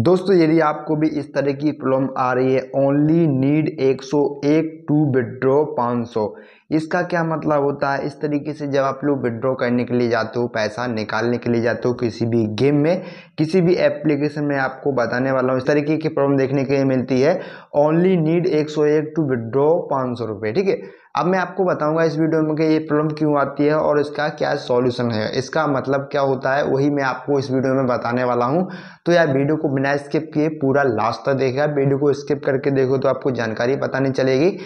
दोस्तों यदि आपको भी इस तरह की प्रॉब्लम आ रही है ओनली नीड 101 टू विड्रॉ 500 इसका क्या मतलब होता है इस तरीके से जब आप लोग विड्रॉ करने के लिए जाते हो पैसा निकालने के लिए जाते हो किसी भी गेम में किसी भी एप्लीकेशन में आपको बताने वाला हूँ इस तरीके की प्रॉब्लम देखने के लिए मिलती है ओनली नीड 101 टू विड्रॉ पाँच सौ ठीक है अब मैं आपको बताऊंगा इस वीडियो में कि ये प्रॉब्लम क्यों आती है और इसका क्या सॉल्यूशन है इसका मतलब क्या होता है वही मैं आपको इस वीडियो में बताने वाला हूँ तो यार वीडियो को बिना स्किप किए पूरा लास्ट तक देखा वीडियो को स्किप करके देखो तो आपको जानकारी पता नहीं चलेगी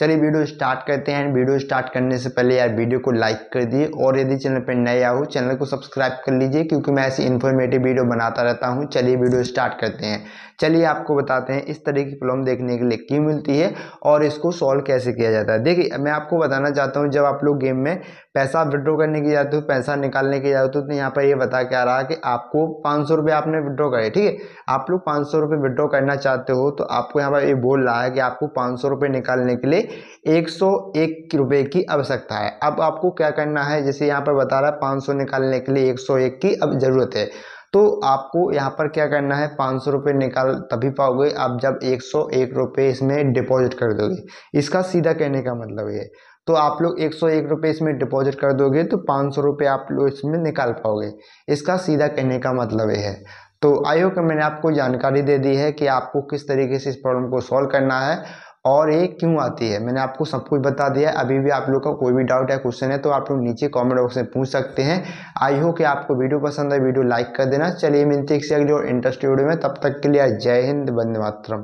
चलिए वीडियो स्टार्ट करते हैं वीडियो स्टार्ट करने से पहले यार वीडियो को लाइक कर दिए और यदि चैनल पर नए आओ चैनल को सब्सक्राइब कर लीजिए क्योंकि मैं ऐसी इन्फॉर्मेटिव वीडियो बनाता रहता हूँ चलिए वीडियो स्टार्ट करते हैं चलिए आपको बताते हैं इस तरह की प्रॉब्लम देखने के लिए क्यों मिलती है और इसको सॉल्व कैसे किया जाता है देखिए मैं आपको बताना चाहता हूँ जब आप लोग गेम में पैसा विड्रॉ करने की जाती हो पैसा निकालने की जाती हो तो यहाँ पर ये बता क्या रहा कि आपको पाँच सौ रुपये आपने विड्रॉ करे ठीक है आप लोग पाँच सौ रुपये विड्रॉ करना चाहते हो तो आपको यहाँ पर ये बोल रहा है कि आपको पाँच सौ रुपये निकालने के लिए एक सौ एक रुपये की आवश्यकता है अब आपको क्या करना है जैसे यहाँ पर बता रहा है पाँच सौ निकालने के लिए एक सौ एक की अब ज़रूरत है तो आपको यहाँ पर क्या करना है पाँच सौ रुपये निकाल तभी पाओगे आप जब एक सौ एक रुपये इसमें डिपॉजिट कर दोगे इसका सीधा कहने का मतलब ये तो आप लोग एक सौ एक रुपये इसमें डिपॉजिट कर दोगे तो पाँच सौ रुपये आप लोग इसमें निकाल पाओगे इसका सीधा कहने का मतलब ये है तो आई होप मैंने आपको जानकारी दे दी है कि आपको किस तरीके से इस प्रॉब्लम को सॉल्व करना है और ये क्यों आती है मैंने आपको सब कुछ बता दिया है अभी भी आप लोग का कोई भी डाउट या क्वेश्चन है तो आप लोग नीचे कमेंट बॉक्स में पूछ सकते हैं आई हो कि आपको वीडियो पसंद है वीडियो लाइक कर देना चलिए मिलते हैं किसी अगले और इंटरेस्टिंग वीडियो में तब तक के लिए जय हिंद बंदे मातरम